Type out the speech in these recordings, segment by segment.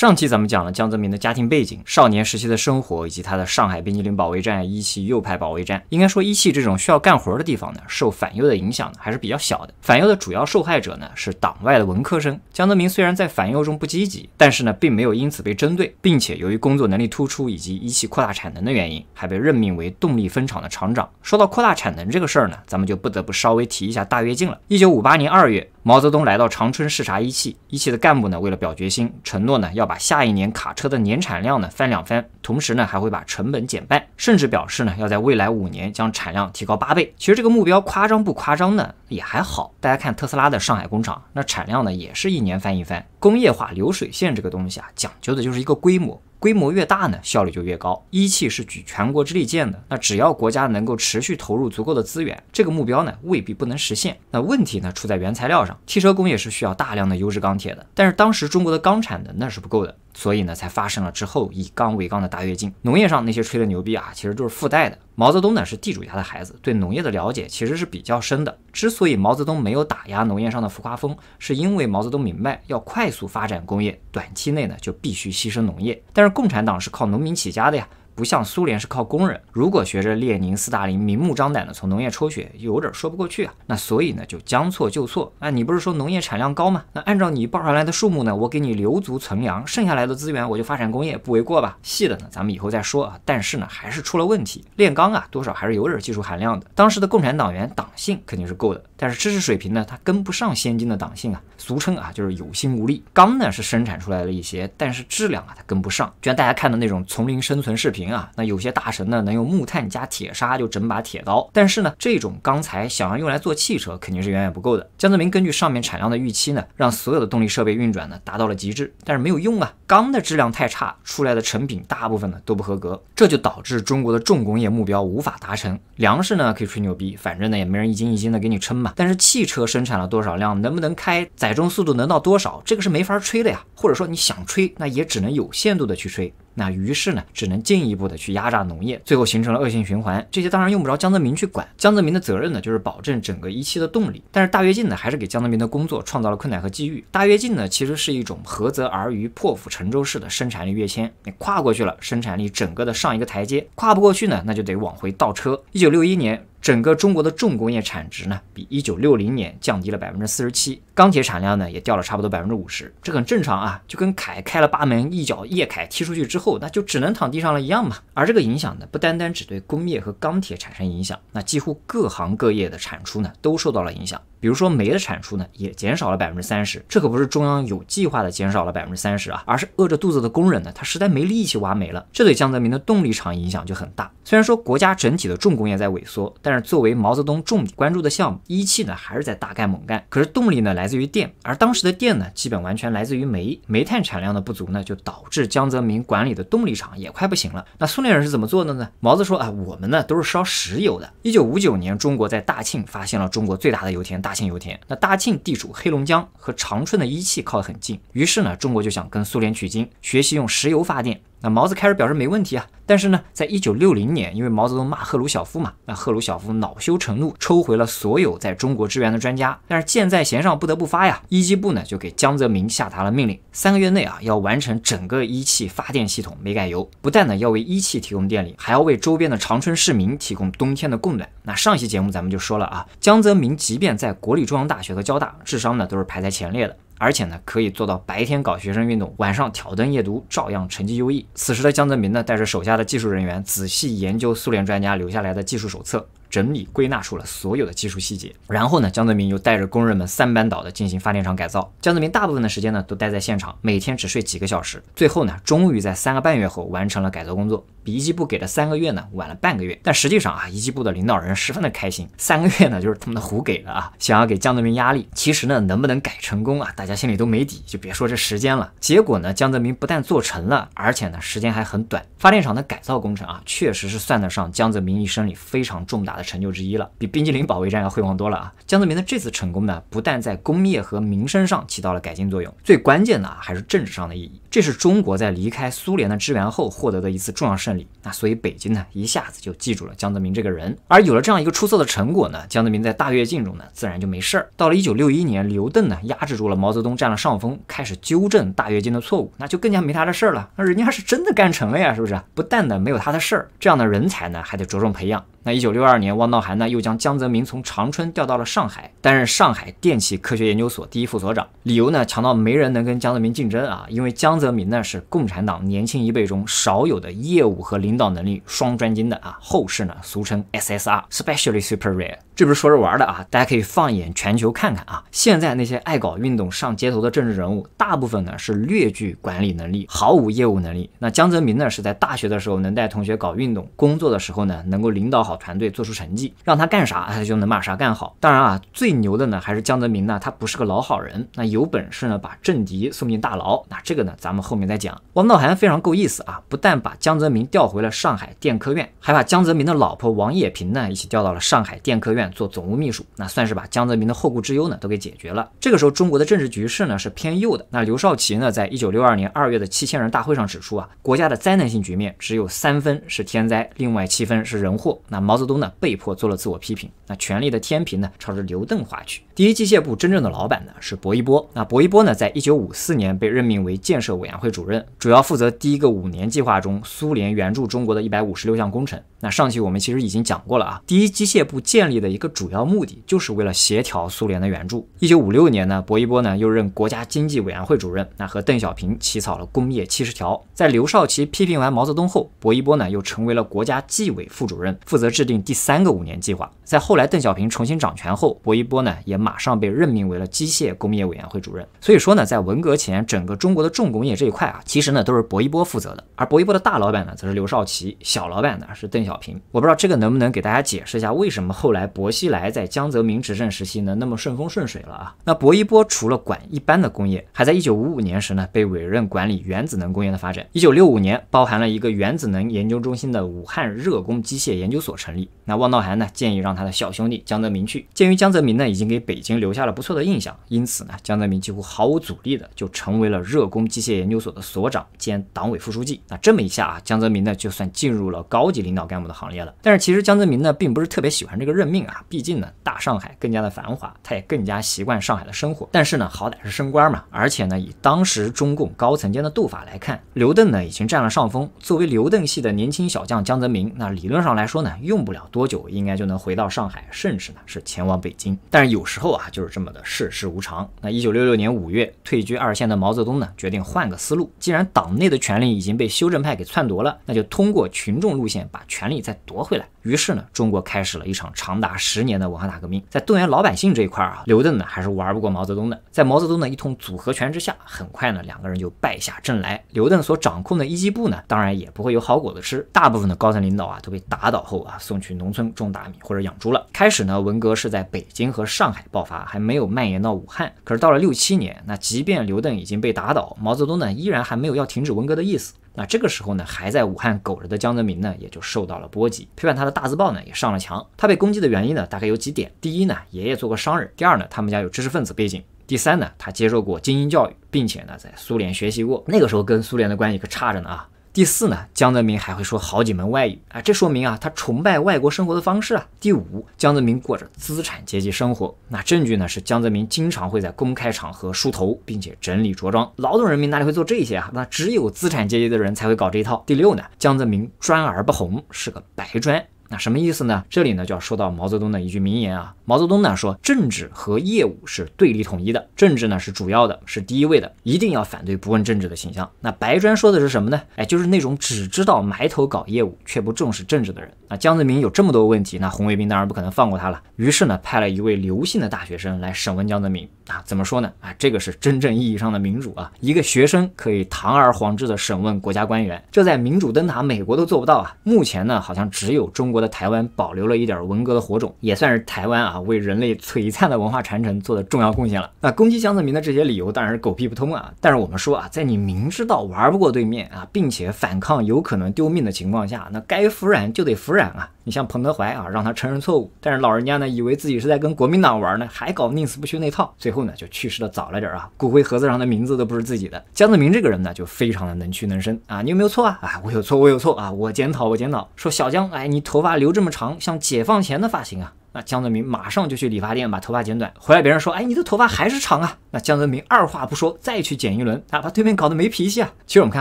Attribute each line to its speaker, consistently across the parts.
Speaker 1: 上期咱们讲了江泽民的家庭背景、少年时期的生活，以及他的上海冰激凌保卫战、一汽右派保卫战。应该说，一汽这种需要干活的地方呢，受反右的影响呢还是比较小的。反右的主要受害者呢是党外的文科生。江泽民虽然在反右中不积极，但是呢，并没有因此被针对，并且由于工作能力突出以及一汽扩大产能的原因，还被任命为动力分厂的厂长。说到扩大产能这个事儿呢，咱们就不得不稍微提一下大跃进了。一九五八年二月，毛泽东来到长春视察一汽，一汽的干部呢，为了表决心，承诺呢要。把下一年卡车的年产量呢翻两番，同时呢还会把成本减半，甚至表示呢要在未来五年将产量提高八倍。其实这个目标夸张不夸张呢也还好。大家看特斯拉的上海工厂，那产量呢也是一年翻一番。工业化流水线这个东西啊，讲究的就是一个规模。规模越大呢，效率就越高。一汽是举全国之力建的，那只要国家能够持续投入足够的资源，这个目标呢，未必不能实现。那问题呢，出在原材料上，汽车工业是需要大量的优质钢铁的，但是当时中国的钢产能那是不够的。所以呢，才发生了之后以钢为纲的大跃进。农业上那些吹的牛逼啊，其实都是附带的。毛泽东呢是地主家的孩子，对农业的了解其实是比较深的。之所以毛泽东没有打压农业上的浮夸风，是因为毛泽东明白要快速发展工业，短期内呢就必须牺牲农业。但是共产党是靠农民起家的呀。不像苏联是靠工人，如果学着列宁、斯大林明目张胆的从农业抽血，有点说不过去啊。那所以呢，就将错就错。那你不是说农业产量高吗？那按照你报上来的数目呢，我给你留足存粮，剩下来的资源我就发展工业，不为过吧？细的呢，咱们以后再说啊。但是呢，还是出了问题。炼钢啊，多少还是有点技术含量的。当时的共产党员党性肯定是够的，但是知识水平呢，他跟不上先进的党性啊，俗称啊就是有心无力。钢呢是生产出来了一些，但是质量啊它跟不上。就像大家看的那种丛林生存视频。行啊，那有些大神呢，能用木炭加铁砂就整把铁刀。但是呢，这种钢材想要用来做汽车，肯定是远远不够的。江泽民根据上面产量的预期呢，让所有的动力设备运转呢达到了极致，但是没有用啊，钢的质量太差，出来的成品大部分呢都不合格，这就导致中国的重工业目标无法达成。粮食呢可以吹牛逼，反正呢也没人一斤一斤的给你称嘛。但是汽车生产了多少辆，能不能开，载重速度能到多少，这个是没法吹的呀。或者说你想吹，那也只能有限度的去吹。那于是呢，只能进一步的去压榨农业，最后形成了恶性循环。这些当然用不着江泽民去管，江泽民的责任呢，就是保证整个一期的动力。但是大跃进呢，还是给江泽民的工作创造了困难和机遇。大跃进呢，其实是一种涸泽而渔、破釜沉舟式的生产力跃迁。你跨过去了，生产力整个的上一个台阶；跨不过去呢，那就得往回倒车。一九六一年，整个中国的重工业产值呢，比一九六零年降低了百分之四十七。钢铁产量呢也掉了差不多百分之五十，这很正常啊，就跟凯开了八门一脚，叶凯踢出去之后，那就只能躺地上了一样嘛。而这个影响呢，不单单只对工业和钢铁产生影响，那几乎各行各业的产出呢都受到了影响。比如说煤的产出呢也减少了百分之三十，这可不是中央有计划的减少了百分之三十啊，而是饿着肚子的工人呢他实在没力气挖煤了。这对江泽民的动力厂影响就很大。虽然说国家整体的重工业在萎缩，但是作为毛泽东重点关注的项目，一汽呢还是在大干猛干。可是动力呢来。自于电，而当时的电呢，基本完全来自于煤。煤炭产量的不足呢，就导致江泽民管理的动力厂也快不行了。那苏联人是怎么做的呢？毛子说啊，我们呢都是烧石油的。一九五九年，中国在大庆发现了中国最大的油田——大庆油田。那大庆地处黑龙江和长春的一汽靠得很近，于是呢，中国就想跟苏联取经，学习用石油发电。那毛子开始表示没问题啊，但是呢，在一九六零年，因为毛泽东骂赫鲁晓夫嘛，那赫鲁晓夫恼羞成怒，抽回了所有在中国支援的专家。但是箭在弦上，不得不发呀。一机部呢就给江泽民下达了命令，三个月内啊要完成整个一汽发电系统煤改油，不但呢要为一汽提供电力，还要为周边的长春市民提供冬天的供暖。那上一期节目咱们就说了啊，江泽民即便在国立中央大学和交大，智商呢都是排在前列的。而且呢，可以做到白天搞学生运动，晚上挑灯夜读，照样成绩优异。此时的江泽民呢，带着手下的技术人员，仔细研究苏联专家留下来的技术手册。整理归纳出了所有的技术细节，然后呢，江泽民又带着工人们三班倒的进行发电厂改造。江泽民大部分的时间呢都待在现场，每天只睡几个小时。最后呢，终于在三个半月后完成了改造工作，比一机部给的三个月呢晚了半个月。但实际上啊，一机部的领导人十分的开心，三个月呢就是他们的胡给了啊，想要给江泽民压力。其实呢，能不能改成功啊，大家心里都没底，就别说这时间了。结果呢，江泽民不但做成了，而且呢时间还很短。发电厂的改造工程啊，确实是算得上江泽民一生里非常重大的。成就之一了，比冰激凌保卫战要辉煌多了啊！江泽民的这次成功呢，不但在工业和民生上起到了改进作用，最关键的还是政治上的意义。这是中国在离开苏联的支援后获得的一次重要胜利。那所以北京呢，一下子就记住了江泽民这个人。而有了这样一个出色的成果呢，江泽民在大跃进中呢，自然就没事儿。到了一九六一年，刘邓呢压制住了毛泽东，占了上风，开始纠正大跃进的错误，那就更加没他的事儿了。那人家是真的干成了呀，是不是？不但呢没有他的事儿，这样的人才呢，还得着重培养。那一九六二年，汪道涵呢又将江泽民从长春调到了上海。担任上海电气科学研究所第一副所长，理由呢强到没人能跟江泽民竞争啊！因为江泽民呢是共产党年轻一辈中少有的业务和领导能力双专精的啊，后世呢俗称 SSR（especially super rare）。这不是说着玩的啊！大家可以放眼全球看看啊，现在那些爱搞运动、上街头的政治人物，大部分呢是略具管理能力，毫无业务能力。那江泽民呢是在大学的时候能带同学搞运动，工作的时候呢能够领导好团队、做出成绩，让他干啥他就能把啥干好。当然啊，最最牛的呢，还是江泽民呢，他不是个老好人，那有本事呢，把政敌送进大牢，那这个呢，咱们后面再讲。汪道涵非常够意思啊，不但把江泽民调回了上海电科院，还把江泽民的老婆王冶平呢一起调到了上海电科院做总务秘书，那算是把江泽民的后顾之忧呢都给解决了。这个时候，中国的政治局势呢是偏右的，那刘少奇呢，在一九六二年二月的七千人大会上指出啊，国家的灾难性局面只有三分是天灾，另外七分是人祸。那毛泽东呢，被迫做了自我批评，那权力的天平呢，朝着刘邓。化区第一机械部真正的老板呢是薄一波。那薄一波呢，在一九五四年被任命为建设委员会主任，主要负责第一个五年计划中苏联援助中国的一百五十六项工程。那上期我们其实已经讲过了啊，第一机械部建立的一个主要目的就是为了协调苏联的援助。一九五六年呢，薄一波呢又任国家经济委员会主任，那和邓小平起草了工业七十条。在刘少奇批评完毛泽东后，薄一波呢又成为了国家纪委副主任，负责制定第三个五年计划。在后来邓小平重新掌权后，薄一波呢也马上被任命为了机械工业委员会主任。所以说呢，在文革前，整个中国的重工业这一块啊，其实呢都是薄一波负责的。而薄一波的大老板呢，则是刘少奇，小老板呢是邓小平。我不知道这个能不能给大家解释一下，为什么后来薄熙来在江泽民执政时期能那么顺风顺水了啊？那薄一波除了管一般的工业，还在1955年时呢，被委任管理原子能工业的发展。1965年，包含了一个原子能研究中心的武汉热工机械研究所成立。那汪道涵呢，建议让他。他的小兄弟江泽民去。鉴于江泽民呢已经给北京留下了不错的印象，因此呢，江泽民几乎毫无阻力的就成为了热工机械研究所的所长兼党委副书记。那这么一下啊，江泽民呢就算进入了高级领导干部的行列了。但是其实江泽民呢并不是特别喜欢这个任命啊，毕竟呢大上海更加的繁华，他也更加习惯上海的生活。但是呢好歹是升官嘛，而且呢以当时中共高层间的度法来看，刘邓呢已经占了上风。作为刘邓系的年轻小将江泽民，那理论上来说呢，用不了多久应该就能回到。上海，甚至呢是前往北京，但是有时候啊，就是这么的世事无常。那一九六六年五月，退居二线的毛泽东呢，决定换个思路。既然党内的权力已经被修正派给篡夺了，那就通过群众路线把权力再夺回来。于是呢，中国开始了一场长达十年的文化大革命。在动员老百姓这一块啊，刘邓呢还是玩不过毛泽东的。在毛泽东的一通组合拳之下，很快呢两个人就败下阵来。刘邓所掌控的一机部呢，当然也不会有好果子吃。大部分的高层领导啊，都被打倒后啊，送去农村种大米或者养。养猪了。开始呢，文革是在北京和上海爆发，还没有蔓延到武汉。可是到了六七年，那即便刘邓已经被打倒，毛泽东呢，依然还没有要停止文革的意思。那这个时候呢，还在武汉苟着的江泽民呢，也就受到了波及。陪伴他的大字报呢，也上了墙。他被攻击的原因呢，大概有几点：第一呢，爷爷做过商人；第二呢，他们家有知识分子背景；第三呢，他接受过精英教育，并且呢，在苏联学习过。那个时候跟苏联的关系可差着呢啊。第四呢，江泽民还会说好几门外语啊，这说明啊，他崇拜外国生活的方式啊。第五，江泽民过着资产阶级生活，那证据呢是江泽民经常会在公开场合梳头，并且整理着装，劳动人民哪里会做这些啊？那只有资产阶级的人才会搞这一套。第六呢，江泽民专而不红，是个白砖，那什么意思呢？这里呢就要说到毛泽东的一句名言啊。毛泽东呢说，政治和业务是对立统一的，政治呢是主要的，是第一位的，一定要反对不问政治的形象。那白砖说的是什么呢？哎，就是那种只知道埋头搞业务却不重视政治的人。啊，江泽民有这么多问题，那红卫兵当然不可能放过他了。于是呢，派了一位刘姓的大学生来审问江泽民。啊，怎么说呢？啊，这个是真正意义上的民主啊，一个学生可以堂而皇之的审问国家官员，这在民主灯塔美国都做不到啊。目前呢，好像只有中国的台湾保留了一点文革的火种，也算是台湾啊。为人类璀璨的文化传承做的重要贡献了。那攻击江泽民的这些理由当然是狗屁不通啊。但是我们说啊，在你明知道玩不过对面啊，并且反抗有可能丢命的情况下，那该服软就得服软啊。你像彭德怀啊，让他承认错误，但是老人家呢，以为自己是在跟国民党玩呢，还搞宁死不屈那套，最后呢就去世的早了点啊，骨灰盒子上的名字都不是自己的。江泽民这个人呢，就非常的能屈能伸啊。你有没有错啊？啊，我有错，我有错啊，我检讨，我检讨。说小江，哎，你头发留这么长，像解放前的发型啊。那江泽民马上就去理发店把头发剪短，回来别人说，哎，你的头发还是长啊。那江泽民二话不说再去剪一轮，啊，把对面搞得没脾气啊。其实我们看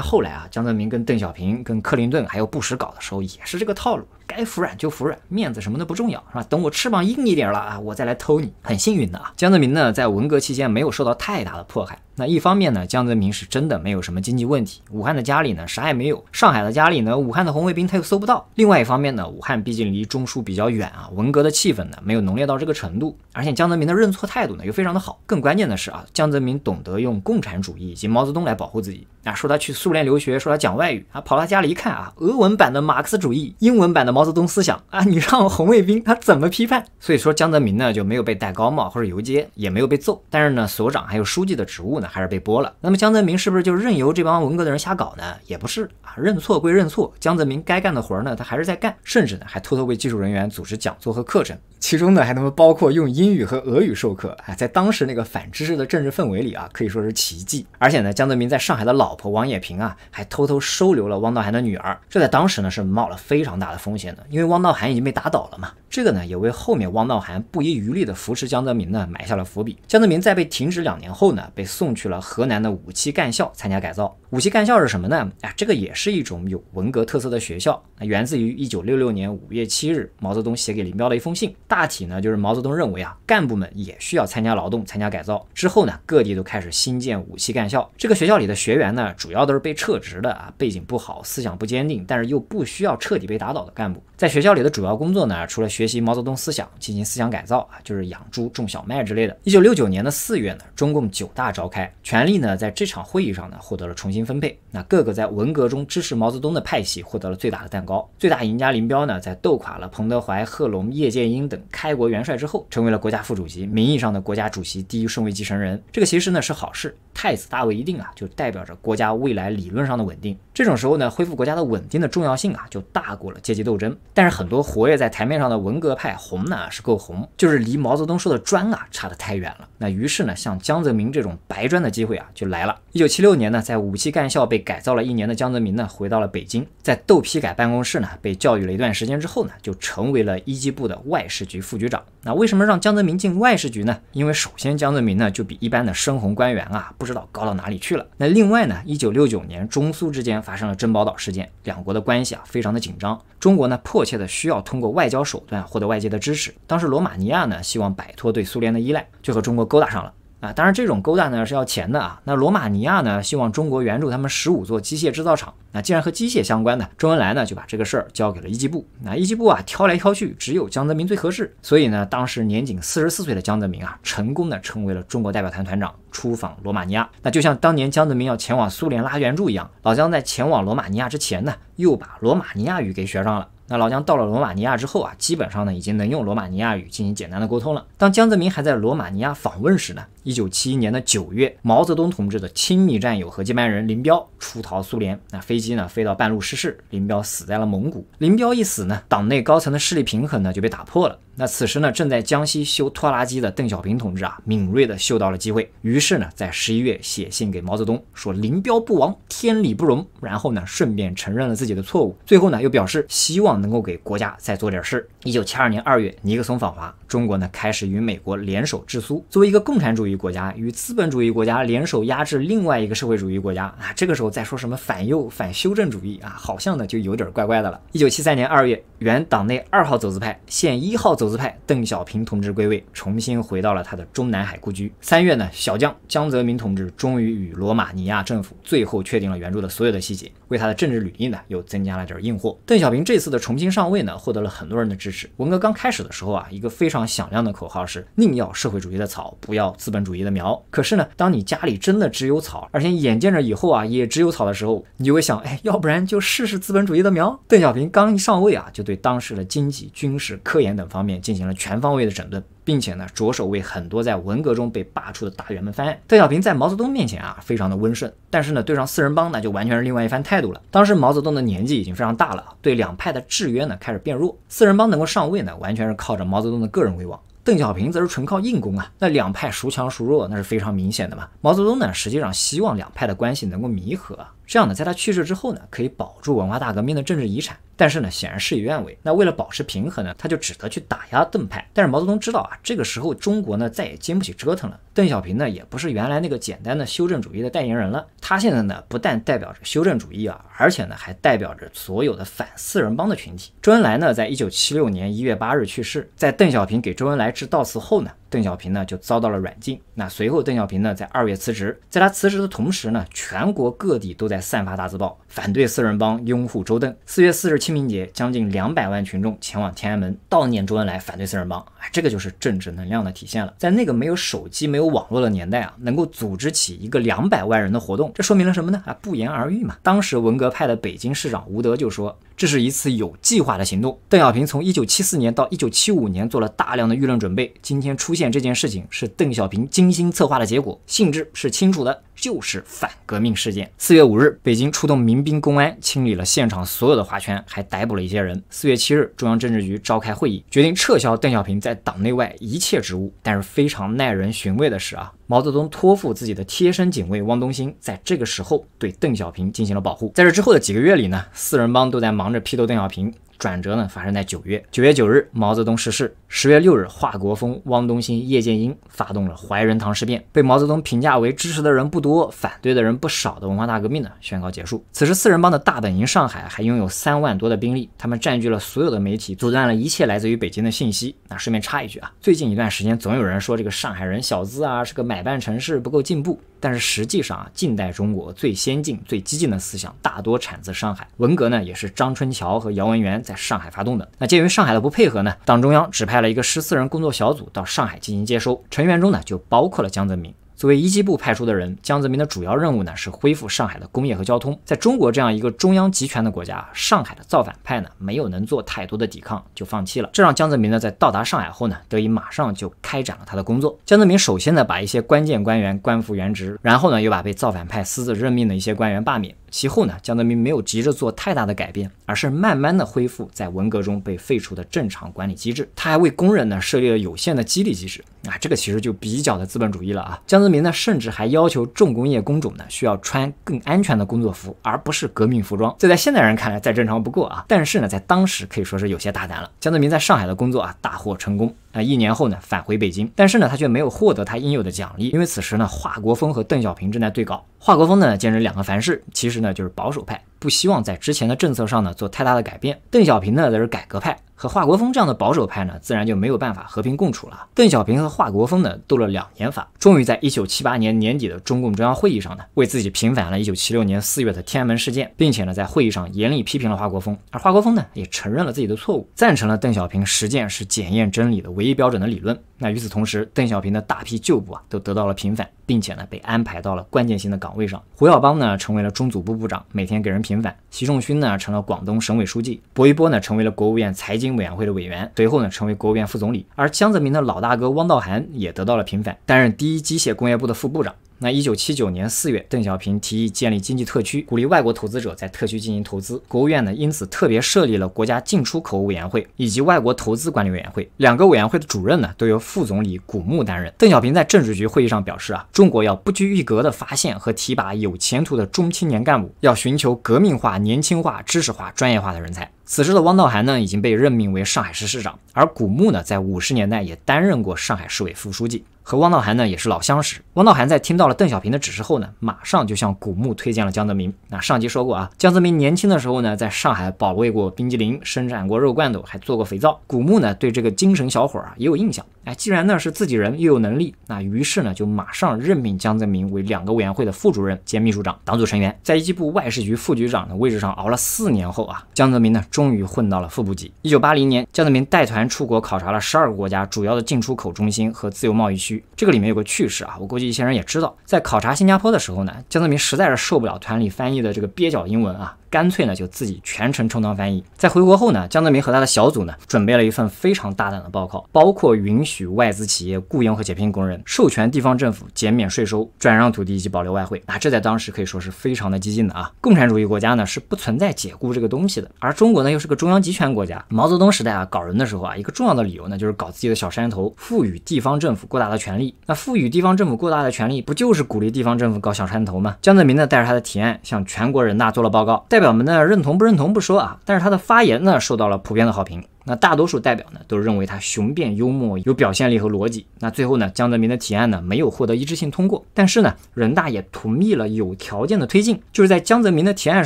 Speaker 1: 后来啊，江泽民跟邓小平、跟克林顿还有布什搞的时候也是这个套路。该服软就服软，面子什么的不重要，是吧？等我翅膀硬一点了啊，我再来偷你。很幸运的啊，江泽民呢，在文革期间没有受到太大的迫害。那一方面呢，江泽民是真的没有什么经济问题，武汉的家里呢啥也没有，上海的家里呢，武汉的红卫兵他又搜不到。另外一方面呢，武汉毕竟离中枢比较远啊，文革的气氛呢没有浓烈到这个程度，而且江泽民的认错态度呢又非常的好。更关键的是啊，江泽民懂得用共产主义以及毛泽东来保护自己。说他去苏联留学，说他讲外语，啊，跑到家里一看啊，俄文版的马克思主义，英文版的毛泽东思想，啊，你让红卫兵他怎么批判？所以说江泽民呢就没有被戴高帽或者游街，也没有被揍，但是呢，所长还有书记的职务呢还是被剥了。那么江泽民是不是就任由这帮文革的人瞎搞呢？也不是啊，认错归认错，江泽民该干的活呢他还是在干，甚至呢还偷偷为技术人员组织讲座和课程，其中呢还能包括用英语和俄语授课，啊，在当时那个反知识的政治氛围里啊，可以说是奇迹。而且呢，江泽民在上海的老。婆王冶平啊，还偷偷收留了汪道涵的女儿，这在当时呢是冒了非常大的风险的，因为汪道涵已经被打倒了嘛。这个呢，也为后面汪道涵不遗余力的扶持江泽民呢埋下了伏笔。江泽民在被停职两年后呢，被送去了河南的五七干校参加改造。五七干校是什么呢？哎，这个也是一种有文革特色的学校，源自于一九六六年五月七日毛泽东写给林彪的一封信。大体呢就是毛泽东认为啊，干部们也需要参加劳动，参加改造。之后呢，各地都开始新建五七干校。这个学校里的学员呢。那主要都是被撤职的啊，背景不好，思想不坚定，但是又不需要彻底被打倒的干部。在学校里的主要工作呢，除了学习毛泽东思想，进行思想改造啊，就是养猪、种小麦之类的。一九六九年的四月呢，中共九大召开，权力呢在这场会议上呢获得了重新分配。那各个在文革中支持毛泽东的派系获得了最大的蛋糕，最大赢家林彪呢，在斗垮了彭德怀、贺龙、叶剑英等开国元帅之后，成为了国家副主席，名义上的国家主席第一顺位继承人。这个其实呢是好事。太子大位一定啊，就代表着国家未来理论上的稳定。这种时候呢，恢复国家的稳定的重要性啊，就大过了阶级斗争。但是很多活跃在台面上的文革派红呢，是够红，就是离毛泽东说的砖啊，差得太远了。那于是呢，像江泽民这种白砖的机会啊就来了。一九七六年呢，在武器干校被改造了一年的江泽民呢，回到了北京，在豆皮改办公室呢被教育了一段时间之后呢，就成为了一机部的外事局副局长。那为什么让江泽民进外事局呢？因为首先江泽民呢就比一般的深红官员啊不知道高到哪里去了。那另外呢，一九六九年中苏之间发生了珍宝岛事件，两国的关系啊非常的紧张。中国呢迫切的需要通过外交手段获得外界的支持。当时罗马尼亚呢希望摆脱对苏联的依赖，就和中国。勾搭上了啊！当然，这种勾搭呢是要钱的啊。那罗马尼亚呢，希望中国援助他们十五座机械制造厂。那既然和机械相关的，周恩来呢就把这个事儿交给了一机部。那一机部啊，挑来挑去，只有江泽民最合适。所以呢，当时年仅四十四岁的江泽民啊，成功的成为了中国代表团团长，出访罗马尼亚。那就像当年江泽民要前往苏联拉援助一样，老姜在前往罗马尼亚之前呢，又把罗马尼亚语给学上了。那老姜到了罗马尼亚之后啊，基本上呢已经能用罗马尼亚语进行简单的沟通了。当江泽民还在罗马尼亚访问时呢。一九七一年的九月，毛泽东同志的亲密战友和接班人林彪出逃苏联，那飞机呢飞到半路失事，林彪死在了蒙古。林彪一死呢，党内高层的势力平衡呢就被打破了。那此时呢，正在江西修拖拉机的邓小平同志啊，敏锐的嗅到了机会，于是呢，在十一月写信给毛泽东，说林彪不亡，天理不容。然后呢，顺便承认了自己的错误，最后呢，又表示希望能够给国家再做点事。一九七二年二月，尼克松访华，中国呢开始与美国联手制苏。作为一个共产主义。国家与资本主义国家联手压制另外一个社会主义国家啊，这个时候再说什么反右反修正主义啊，好像呢就有点怪怪的了。一九七三年二月，原党内二号走资派，现一号走资派邓小平同志归位，重新回到了他的中南海故居。三月呢，小将江泽民同志终于与罗马尼亚政府最后确定了援助的所有的细节，为他的政治履历呢又增加了点硬货。邓小平这次的重新上位呢，获得了很多人的支持。文革刚开始的时候啊，一个非常响亮的口号是宁要社会主义的草，不要资本。本主义的苗，可是呢，当你家里真的只有草，而且眼见着以后啊也只有草的时候，你就会想，哎，要不然就试试资本主义的苗。邓小平刚一上位啊，就对当时的经济、军事、科研等方面进行了全方位的整顿，并且呢，着手为很多在文革中被罢黜的大员们翻案。邓小平在毛泽东面前啊，非常的温顺，但是呢，对上四人帮那就完全是另外一番态度了。当时毛泽东的年纪已经非常大了，对两派的制约呢开始变弱，四人帮能够上位呢，完全是靠着毛泽东的个人威望。邓小平则是纯靠硬攻啊，那两派孰强孰弱，那是非常明显的嘛。毛泽东呢，实际上希望两派的关系能够弥合。这样呢，在他去世之后呢，可以保住文化大革命的政治遗产。但是呢，显然事与愿违。那为了保持平衡呢，他就只得去打压邓派。但是毛泽东知道啊，这个时候中国呢再也经不起折腾了。邓小平呢也不是原来那个简单的修正主义的代言人了，他现在呢不但代表着修正主义啊，而且呢还代表着所有的反四人帮的群体。周恩来呢，在一九七六年一月八日去世，在邓小平给周恩来致悼词后呢。邓小平呢就遭到了软禁。那随后邓小平呢在二月辞职，在他辞职的同时呢，全国各地都在散发大字报。反对四人帮，拥护周邓。四月四日清明节，将近两百万群众前往天安门悼念周恩来，反对四人帮啊，这个就是政治能量的体现了。在那个没有手机、没有网络的年代啊，能够组织起一个两百万人的活动，这说明了什么呢？啊，不言而喻嘛。当时文革派的北京市长吴德就说：“这是一次有计划的行动。”邓小平从一九七四年到一九七五年做了大量的舆论准备，今天出现这件事情是邓小平精心策划的结果，性质是清楚的。就是反革命事件。四月五日，北京出动民兵公安清理了现场所有的花圈，还逮捕了一些人。四月七日，中央政治局召开会议，决定撤销邓小平在党内外一切职务。但是非常耐人寻味的是啊，毛泽东托付自己的贴身警卫汪东兴，在这个时候对邓小平进行了保护。在这之后的几个月里呢，四人帮都在忙着批斗邓小平。转折呢发生在九月，九月九日毛泽东逝世，十月六日华国锋、汪东兴、叶剑英发动了怀仁堂事变，被毛泽东评价为支持的人不多，反对的人不少的文化大革命呢宣告结束。此时四人帮的大本营上海还拥有三万多的兵力，他们占据了所有的媒体，阻断了一切来自于北京的信息。那顺便插一句啊，最近一段时间总有人说这个上海人小资啊是个买办城市不够进步。但是实际上啊，近代中国最先进、最激进的思想大多产自上海。文革呢，也是张春桥和姚文元在上海发动的。那鉴于上海的不配合呢，党中央指派了一个十四人工作小组到上海进行接收，成员中呢就包括了江泽民。作为一机部派出的人，江泽民的主要任务呢是恢复上海的工业和交通。在中国这样一个中央集权的国家，上海的造反派呢没有能做太多的抵抗，就放弃了。这让江泽民呢在到达上海后呢，得以马上就开展了他的工作。江泽民首先呢把一些关键官员官复原职，然后呢又把被造反派私自任命的一些官员罢免。其后呢，江泽民没有急着做太大的改变，而是慢慢的恢复在文革中被废除的正常管理机制。他还为工人呢设立了有限的激励机制，啊，这个其实就比较的资本主义了啊。江泽民呢，甚至还要求重工业工种呢需要穿更安全的工作服，而不是革命服装。这在现代人看来再正常不过啊，但是呢，在当时可以说是有些大胆了。江泽民在上海的工作啊，大获成功。那一年后呢，返回北京，但是呢，他却没有获得他应有的奖励，因为此时呢，华国锋和邓小平正在对稿，华国锋呢，兼任两个凡是，其实呢，就是保守派。不希望在之前的政策上呢做太大的改变。邓小平呢则是改革派，和华国锋这样的保守派呢自然就没有办法和平共处了。邓小平和华国锋呢斗了两年法，终于在一九七八年年底的中共中央会议上呢为自己平反了一九七六年四月的天安门事件，并且呢在会议上严厉批评了华国锋。而华国锋呢也承认了自己的错误，赞成了邓小平“实践是检验真理的唯一标准”的理论。那与此同时，邓小平的大批旧部啊都得到了平反，并且呢被安排到了关键性的岗位上。胡耀邦呢成为了中组部部长，每天给人批。平反，习仲勋呢，成了广东省委书记；薄一波呢，成为了国务院财经委员会的委员，随后呢，成为国务院副总理。而江泽民的老大哥汪道涵也得到了平反，担任第一机械工业部的副部长。那一九七九年四月，邓小平提议建立经济特区，鼓励外国投资者在特区进行投资。国务院呢，因此特别设立了国家进出口委员会以及外国投资管理委员会，两个委员会的主任呢，都由副总理谷牧担任。邓小平在政治局会议上表示啊，中国要不拘一格的发现和提拔有前途的中青年干部，要寻求革命化、年轻化、知识化、专业化的人才。此时的汪道涵呢已经被任命为上海市市长，而古木呢在五十年代也担任过上海市委副书记，和汪道涵呢也是老相识。汪道涵在听到了邓小平的指示后呢，马上就向古木推荐了江泽民。那上集说过啊，江泽民年轻的时候呢，在上海保卫过冰激凌，生产过肉罐头，还做过肥皂。古木呢对这个精神小伙啊也有印象。哎，既然呢是自己人又有能力，那于是呢就马上任命江泽民为两个委员会的副主任兼秘书长、党组成员，在一部外事局副局长的位置上熬了四年后啊，江泽民呢。终于混到了副部级。一九八零年，江泽民带团出国考察了十二个国家主要的进出口中心和自由贸易区。这个里面有个趣事啊，我估计一些人也知道。在考察新加坡的时候呢，江泽民实在是受不了团里翻译的这个蹩脚英文啊。干脆呢就自己全程充当翻译。在回国后呢，江泽民和他的小组呢准备了一份非常大胆的报告，包括允许外资企业雇佣和解聘工人，授权地方政府减免税收、转让土地以及保留外汇。啊，这在当时可以说是非常的激进的啊！共产主义国家呢是不存在解雇这个东西的，而中国呢又是个中央集权国家。毛泽东时代啊搞人的时候啊，一个重要的理由呢就是搞自己的小山头，赋予地方政府过大的权利。那赋予地方政府过大的权利，不就是鼓励地方政府搞小山头吗？江泽民呢带着他的提案向全国人大做了报告，带。代表们的认同不认同不说啊，但是他的发言呢，受到了普遍的好评。那大多数代表呢，都认为他雄辩、幽默、有表现力和逻辑。那最后呢，江泽民的提案呢，没有获得一致性通过。但是呢，人大也同意了有条件的推进，就是在江泽民的提案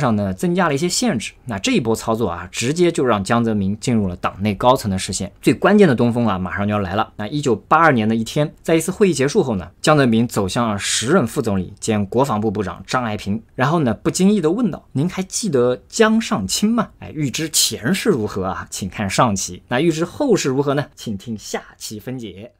Speaker 1: 上呢，增加了一些限制。那这一波操作啊，直接就让江泽民进入了党内高层的视线。最关键的东风啊，马上就要来了。那一九八二年的一天，在一次会议结束后呢，江泽民走向了时任副总理兼国防部部长张爱萍，然后呢，不经意地问道：“您还记得江上清吗？”哎，欲知前世如何啊，请看上。那预知后事如何呢？请听下期分解。